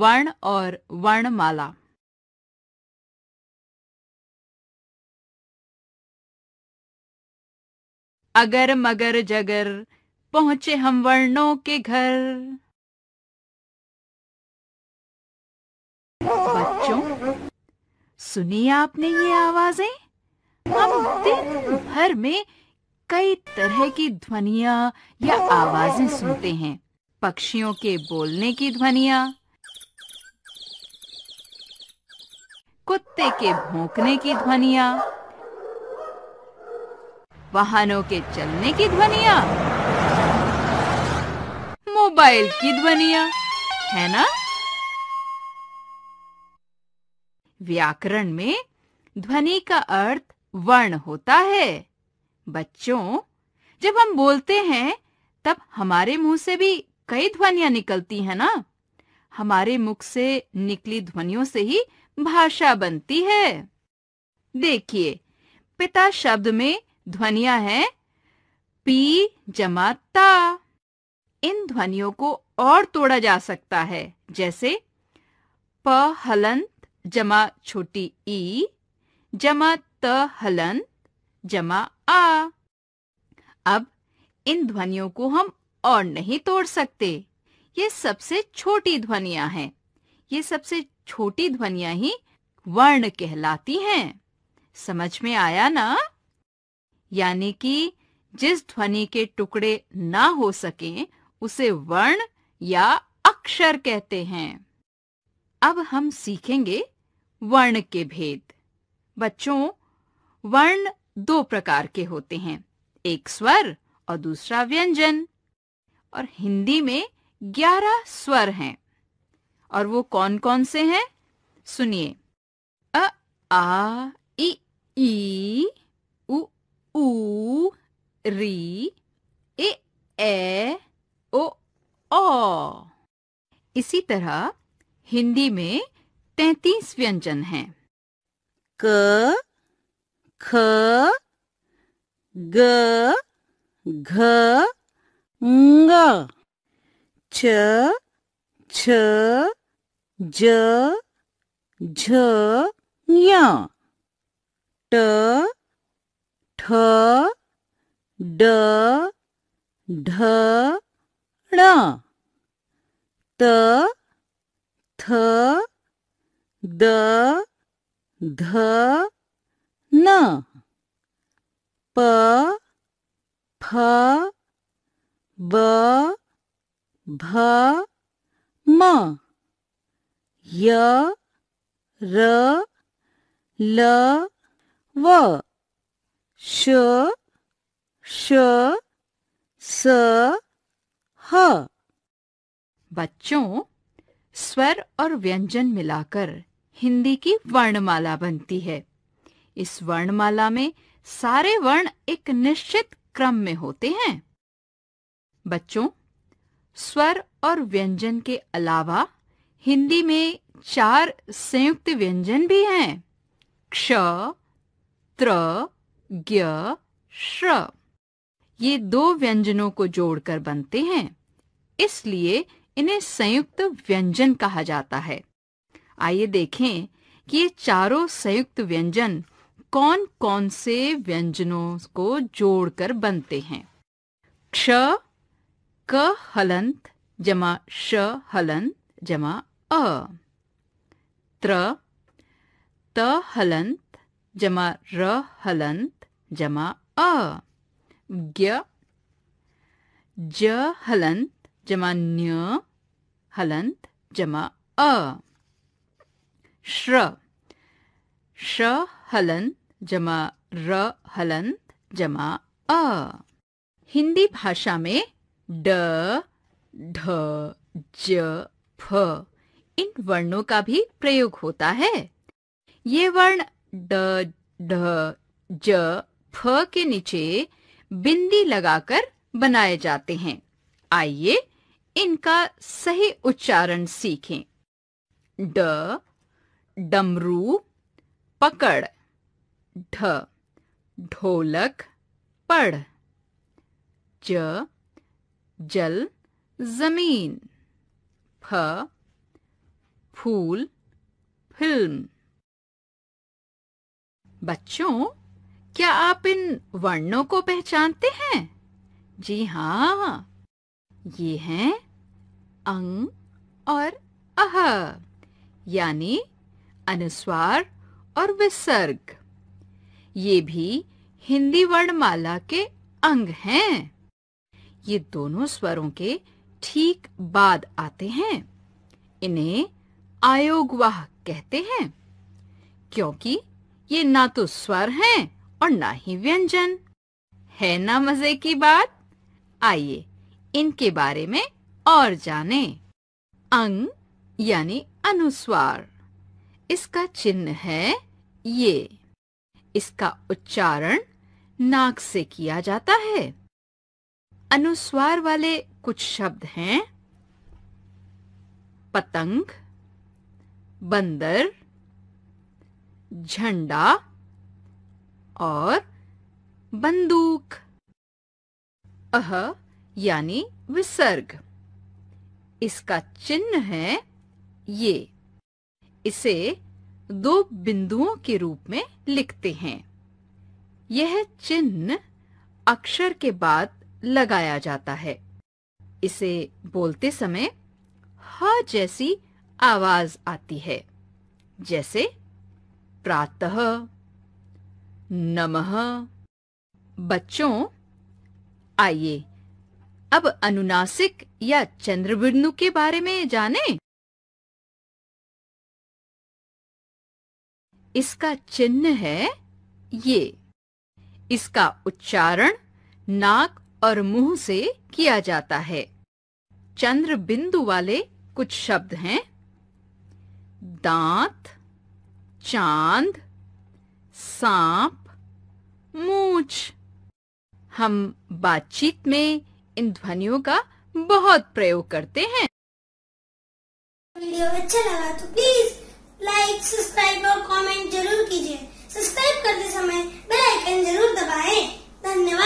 वर्ण और वर्णमाला अगर मगर जगर पहुंचे हम वर्णों के घर बच्चों सुनिए आपने ये आवाजें हम दिन भर में कई तरह की ध्वनिया या आवाजें सुनते हैं पक्षियों के बोलने की ध्वनिया कुत्ते के भौंकने की ध्वनिया वाहनों के चलने की ध्वनिया मोबाइल की ध्वनिया है ना व्याकरण में ध्वनि का अर्थ वर्ण होता है बच्चों जब हम बोलते हैं तब हमारे मुंह से भी कई ध्वनियां निकलती हैं ना हमारे मुख से निकली ध्वनियों से ही भाषा बनती है देखिए पिता शब्द में ध्वनिया है पी जमा ता इन ध्वनियों को और तोड़ा जा सकता है जैसे प हलंत जमा छोटी ई जमा त हलंत जमा आ अब इन ध्वनियों को हम और नहीं तोड़ सकते ये सबसे छोटी ध्वनिया हैं ये सबसे छोटी ध्वनियां ही वर्ण कहलाती हैं समझ में आया ना यानी कि जिस ध्वनि के टुकड़े ना हो सकें उसे वर्ण या अक्षर कहते हैं अब हम सीखेंगे वर्ण के भेद बच्चों वर्ण दो प्रकार के होते हैं एक स्वर और दूसरा व्यंजन और हिंदी में ग्यारह स्वर हैं और वो कौन कौन से हैं सुनिए अ आ इ ई उ ऊ री ए ए ओ ओ इसी तरह हिंदी में तैतीस व्यंजन हैं क ख ग घ ng ch ch ज झ ञ ट ठ ड ढ ण त थ द ध न प फ ब भ म य र ल व श श स ह बच्चों स्वर और व्यंजन मिलाकर हिंदी की वर्णमाला बनती है इस वर्णमाला में सारे वर्ण एक निश्चित क्रम में होते हैं बच्चों स्वर और व्यंजन के अलावा हिंदी में चार संयुक्त व्यंजन भी हैं क्ष त्र ज्ञ श्र ये दो व्यंजनों को जोड़कर बनते हैं इसलिए इन्हें संयुक्त व्यंजन कहा जाता है आइए देखें कि ये चारों संयुक्त व्यंजन कौन कौन से व्यंजनों को जोड़कर बनते हैं क्ष क हलंत जमा श हलंत जमा अ त्र त हलंत जमा र हलंत जमा अ ज्ञ ज हलंत जमा न्य हलंत जमा अ श्र श हलंत जमा र हलंत जमा अ हिंदी भाषा में ड ढ ज फ इन वर्णों का भी प्रयोग होता है ये वर्ण ड ढ ज फ के नीचे बिंदी लगाकर बनाए जाते हैं आइए इनका सही उच्चारण सीखें ड डमरू पकड़ ढ ढोलक पढ़ ज जल जमीन फ फूल फिल्म बच्चों क्या आप इन वर्णों को पहचानते हैं जी हाँ ये हैं अंग और अह यानी अनुस्वार और विसर्ग ये भी हिंदी वर्णमाला के अंग हैं ये दोनों स्वरों के ठीक बाद आते हैं इन्हें आयोगवाह कहते हैं क्योंकि ये ना तो स्वर हैं और ना ही व्यंजन है ना मजे की बात आइए इनके बारे में और जाने अंग यानी अनुस्वार इसका चिन्ह है ये इसका उच्चारण नाक से किया जाता है अनुस्वार वाले कुछ शब्द हैं पतंग बंदर झंडा और बंदूक अह यानी विसर्ग इसका चिन्ह है ये इसे दो बिंदुओं के रूप में लिखते हैं यह चिन्ह अक्षर के बाद लगाया जाता है इसे बोलते समय ह जैसी आवाज आती है जैसे प्रातः नमः बच्चों आइए अब अनुनासिक या चंद्रबिंदु के बारे में जानें। इसका चिन्ह है ये इसका उच्चारण नाक और मुंह से किया जाता है चंद्र बिंदु वाले कुछ शब्द हैं दांत चांद सांप मूछ हम बातचीत में इन ध्वनियों का बहुत प्रयोग करते हैं वीडियो अच्छा लगा तो प्लीज लाइक सब्सक्राइब और कमेंट जरूर कीजिए सब्सक्राइब करते समय बेल आइकन जरूर दबाएं धन्यवाद